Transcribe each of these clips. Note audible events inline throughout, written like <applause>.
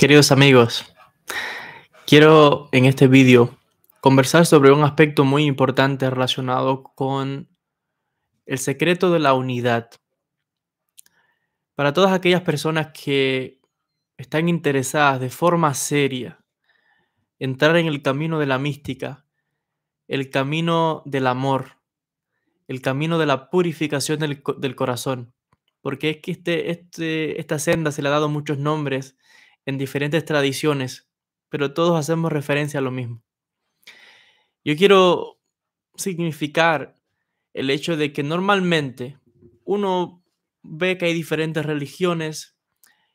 Queridos amigos, quiero en este vídeo conversar sobre un aspecto muy importante relacionado con el secreto de la unidad. Para todas aquellas personas que están interesadas de forma seria entrar en el camino de la mística, el camino del amor, el camino de la purificación del, corazón, porque es que este, este, esta senda se le ha dado muchos nombres diferentes tradiciones, pero todos hacemos referencia a lo mismo. Yo quiero significar el hecho de que normalmente uno ve que hay diferentes religiones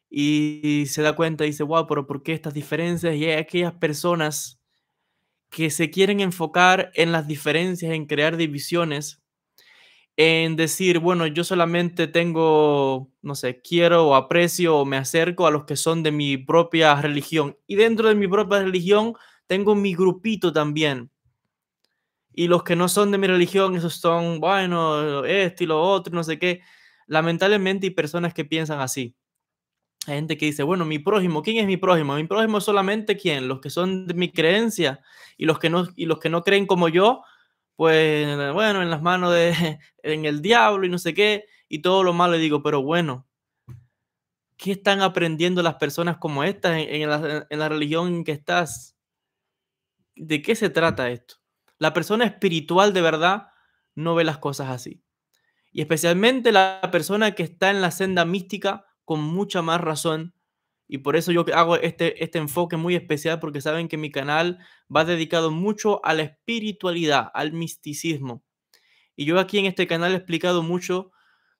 y se da cuenta y dice, wow, pero ¿por qué estas diferencias? Y aquellas personas que se quieren enfocar en las diferencias, en crear divisiones en decir, bueno, yo solamente tengo, no sé, quiero o aprecio o me acerco a los que son de mi propia religión. Y dentro de mi propia religión tengo mi grupito también. Y los que no son de mi religión, esos son, bueno, este y lo otro, no sé qué. Lamentablemente hay personas que piensan así. Hay gente que dice, bueno, mi prójimo, ¿quién es mi prójimo? Mi prójimo solamente quién, los que son de mi creencia y los que no, y los que no creen como yo, pues bueno, en las manos de, <laughs> en el diablo y no sé qué, y todo lo malo. Y digo, pero bueno, ¿qué están aprendiendo las personas como estas en, la, en la religión en que estás? ¿De qué se trata esto? La persona espiritual de verdad no ve las cosas así. Y especialmente la persona que está en la senda mística con mucha más razón y por eso yo hago este, este enfoque muy especial porque saben que mi canal va dedicado mucho a la espiritualidad, al misticismo. Y yo aquí en este canal he explicado mucho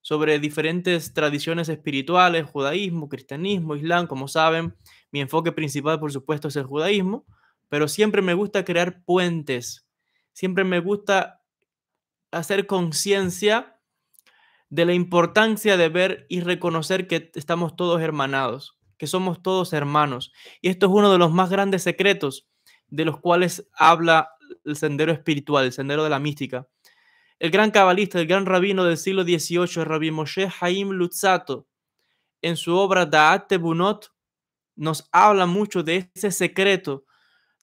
sobre diferentes tradiciones espirituales, judaísmo, cristianismo, islam, como saben. Mi enfoque principal, por supuesto, es el judaísmo, pero siempre me gusta crear puentes, siempre me gusta hacer conciencia de la importancia de ver y reconocer que estamos todos hermanados que somos todos hermanos. Y esto es uno de los más grandes secretos de los cuales habla el sendero espiritual, el sendero de la mística. El gran cabalista, el gran rabino del siglo XVIII, rabino Moshe Haim Lutzato, en su obra Da'at bunot nos habla mucho de ese secreto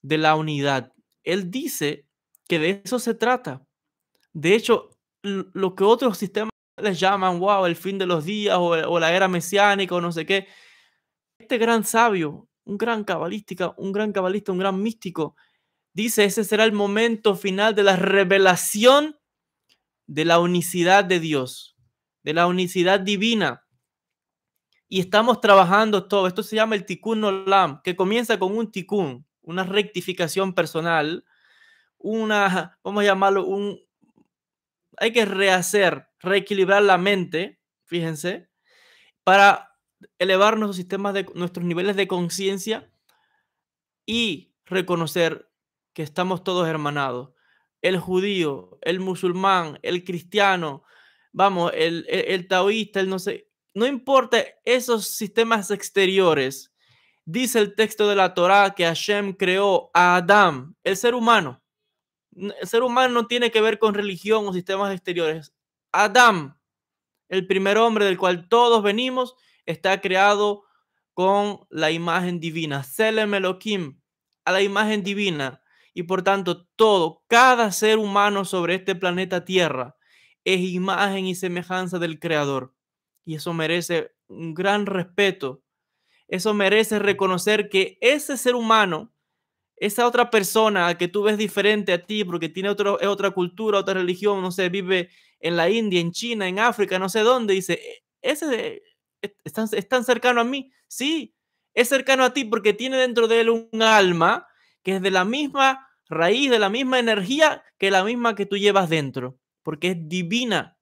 de la unidad. Él dice que de eso se trata. De hecho, lo que otros sistemas les llaman, wow, el fin de los días o, o la era mesiánica o no sé qué, gran sabio, un gran cabalística, un gran cabalista, un gran místico, dice, ese será el momento final de la revelación de la unicidad de Dios, de la unicidad divina. Y estamos trabajando todo. Esto se llama el tikkun olam, que comienza con un tikkun, una rectificación personal, una, vamos a llamarlo, un, hay que rehacer, reequilibrar la mente, fíjense, para elevar nuestros sistemas de nuestros niveles de conciencia y reconocer que estamos todos hermanados. El judío, el musulmán, el cristiano, vamos, el, taoísta, el no sé, no importa esos sistemas exteriores. Dice el texto de la Torá que Hashem creó a Adam el ser humano. El ser humano no tiene que ver con religión o sistemas exteriores. Adam el primer hombre del cual todos venimos está creado con la imagen divina. Selem Elohim, a la imagen divina. Y por tanto, todo, cada ser humano sobre este planeta Tierra es imagen y semejanza del Creador. Y eso merece un gran respeto. Eso merece reconocer que ese ser humano, esa otra persona que tú ves diferente a ti porque tiene otro, es otra cultura, otra religión, no sé, vive en la India, en China, en África, no sé dónde, dice, e-, ese, están, tan, cercano a mí? Sí, es cercano a ti porque tiene dentro de él un alma que es de la misma raíz, de la misma energía que la misma que tú llevas dentro, porque es divina,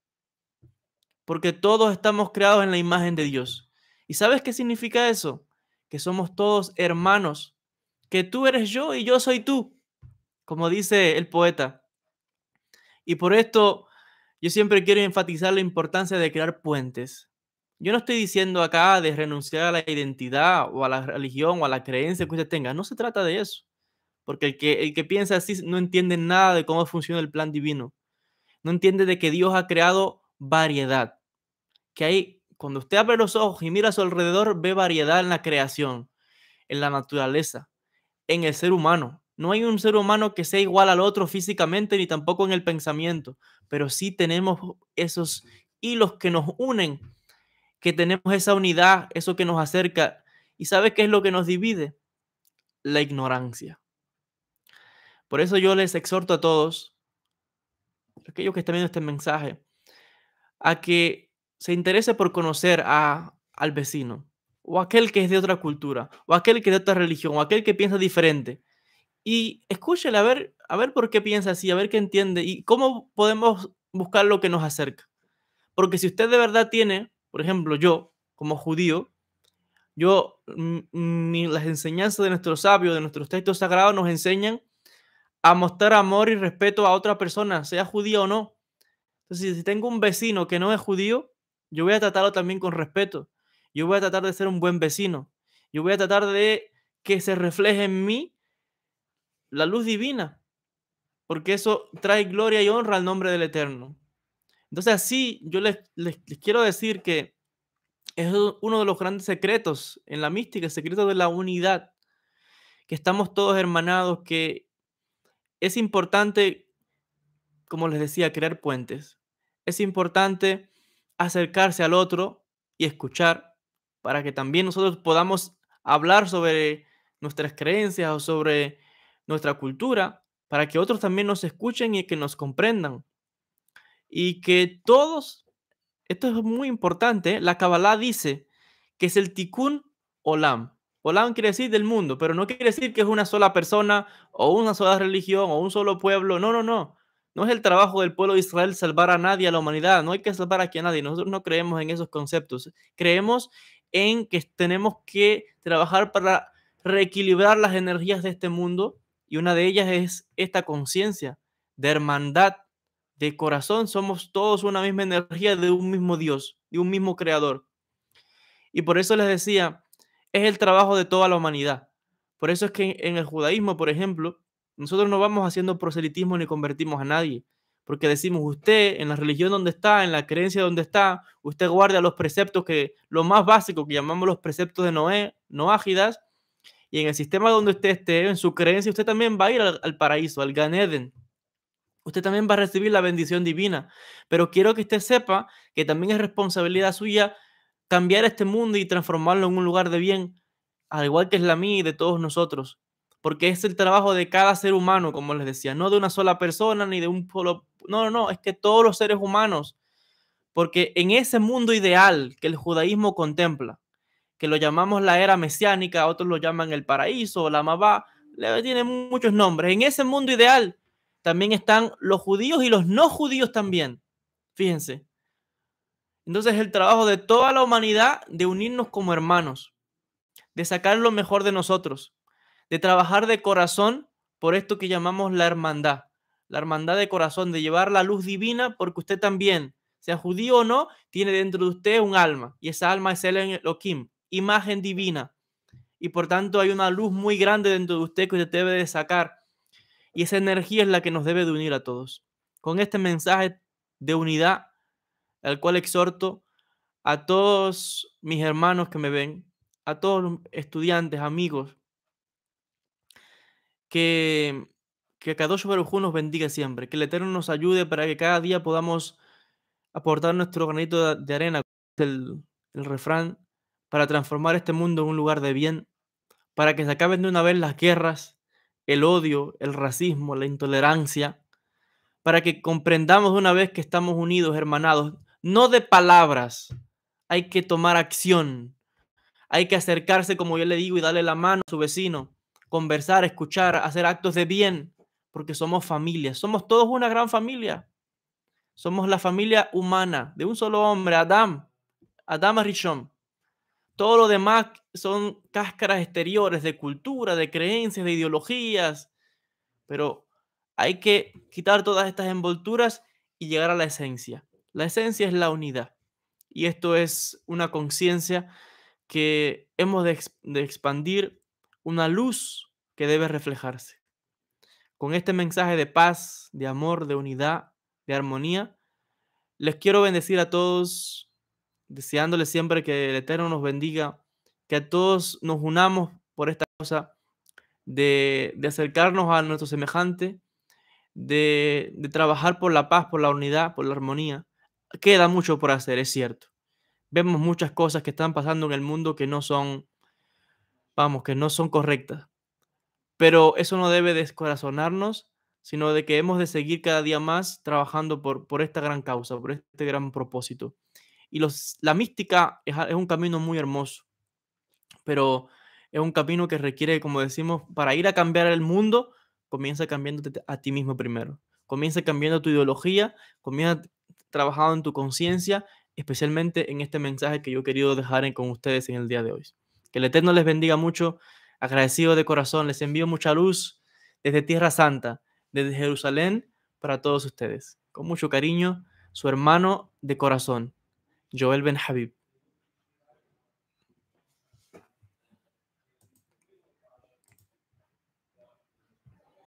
porque todos estamos creados en la imagen de Dios. ¿Y sabes qué significa eso? Que somos todos hermanos, que tú eres yo y yo soy tú, como dice el poeta. Y por esto yo siempre quiero enfatizar la importancia de crear puentes, yo no estoy diciendo acá de renunciar a la identidad o a la religión o a la creencia que usted tenga. No se trata de eso. Porque el que, el que piensa así no entiende nada de cómo funciona el plan divino. No entiende de que Dios ha creado variedad. Que ahí, cuando usted abre los ojos y mira a su alrededor, ve variedad en la creación, en la naturaleza, en el ser humano. No hay un ser humano que sea igual al otro físicamente ni tampoco en el pensamiento, pero sí tenemos esos hilos que nos unen que tenemos esa unidad, eso que nos acerca. ¿Y sabes qué es lo que nos divide? La ignorancia. Por eso yo les exhorto a todos, aquellos que están viendo este mensaje, a que se interese por conocer al vecino, o aquel que es de otra cultura, o aquel que es de otra religión, o aquel que piensa diferente. Y escúchele a ver, a ver por qué piensa así, a ver qué entiende y cómo podemos buscar lo que nos acerca. Porque si usted de verdad tiene por ejemplo, yo, como judío, yo, mm, mm, las enseñanzas de nuestros sabios, de nuestros textos sagrados, nos enseñan a mostrar amor y respeto a otra persona, sea judío o no. Entonces, si tengo un vecino que no es judío, yo voy a tratarlo también con respeto. Yo voy a tratar de ser un buen vecino. Yo voy a tratar de que se refleje en mí la luz divina, porque eso trae gloria y honra al nombre del Eterno. Entonces así yo les, quiero decir que es uno de los grandes secretos en la mística, el secreto de la unidad, que estamos todos hermanados, que es importante, como les decía, crear puentes. Es importante acercarse al otro y escuchar para que también nosotros podamos hablar sobre nuestras creencias o sobre nuestra cultura, para que otros también nos escuchen y que nos comprendan y que todos, esto es muy importante, la Kabbalah dice que es el Tikkun Olam. Olam quiere decir del mundo, pero no quiere decir que es una sola persona o una sola religión o un solo pueblo. No, no, no. No es el trabajo del pueblo de Israel salvar a nadie, a la humanidad. No hay que salvar aquí a nadie. Nosotros no creemos en esos conceptos. Creemos en que tenemos que trabajar para reequilibrar las energías de este mundo y una de ellas es esta conciencia de hermandad de corazón somos todos una misma energía de un mismo Dios, de un mismo creador. Y por eso les decía, es el trabajo de toda la humanidad. Por eso es que en el judaísmo, por ejemplo, nosotros no vamos haciendo proselitismo ni convertimos a nadie, porque decimos, usted en la religión donde está, en la creencia donde está, usted guarda los preceptos que, lo más básico que llamamos los preceptos de Noé, noágidas, y en el sistema donde usted esté, en su creencia, usted también va a ir al, al paraíso, al Gan Eden, usted también va a recibir la bendición divina. Pero quiero que usted sepa que también es responsabilidad suya cambiar este mundo y transformarlo en un lugar de bien, al igual que es la mía y de todos nosotros. Porque es el trabajo de cada ser humano, como les decía, no de una sola persona ni de un solo... No, no, no, es que todos los seres humanos, porque en ese mundo ideal que el judaísmo contempla, que lo llamamos la era mesiánica, otros lo llaman el paraíso, la Mabá, le muchos nombres, en ese mundo ideal también están los judíos y los no judíos también. Fíjense. Entonces el trabajo de toda la humanidad de unirnos como hermanos, de sacar lo mejor de nosotros, de trabajar de corazón por esto que llamamos la hermandad, la hermandad de corazón, de llevar la luz divina porque usted también, sea judío o no, tiene dentro de usted un alma y esa alma es el Elohim, imagen divina. Y por tanto hay una luz muy grande dentro de usted que usted debe de sacar y esa energía es la que nos debe de unir a todos. Con este mensaje de unidad, al cual exhorto a todos mis hermanos que me ven, a todos los estudiantes, amigos, que, que Kadosh Barujú nos bendiga siempre, que el Eterno nos ayude para que cada día podamos aportar nuestro granito de arena, el refrán, para transformar este mundo en un lugar de bien, para que se acaben de una vez las guerras, el odio, el racismo, la intolerancia, para que comprendamos una vez que estamos unidos, hermanados, no de palabras, hay que tomar acción, hay que acercarse, como yo le digo, y darle la mano a su vecino, conversar, escuchar, hacer actos de bien, porque somos familia, somos todos una gran familia, somos la familia humana de un solo hombre, Adam, Adam Richon. Todo lo demás son cáscaras exteriores de cultura, de creencias, de ideologías. Pero hay que quitar todas estas envolturas y llegar a la esencia. La esencia es la unidad. Y esto es una conciencia que hemos de, expandir, una luz que debe reflejarse. Con este mensaje de paz, de amor, de unidad, de armonía, les quiero bendecir a todos deseándole siempre que el Eterno nos bendiga, que a todos nos unamos por esta cosa de, acercarnos a nuestro semejante, de, trabajar por la paz, por la unidad, por la armonía. Queda mucho por hacer, es cierto. Vemos muchas cosas que están pasando en el mundo que no son, vamos, que no son correctas. Pero eso no debe descorazonarnos, sino de que hemos de seguir cada día más trabajando por esta gran causa, por este gran propósito. Y la mística es, un camino muy hermoso, pero es un camino que requiere, como decimos, para ir a cambiar el mundo, comienza cambiándote a ti mismo primero. Comienza cambiando tu ideología, comienza trabajando en tu conciencia, especialmente en este mensaje que yo he querido dejar con ustedes en el día de hoy. Que el Eterno les bendiga mucho, agradecido de corazón, les envío mucha luz desde Tierra Santa, desde Jerusalén, para todos ustedes. Con mucho cariño, su hermano de corazón, جوال بن حبيب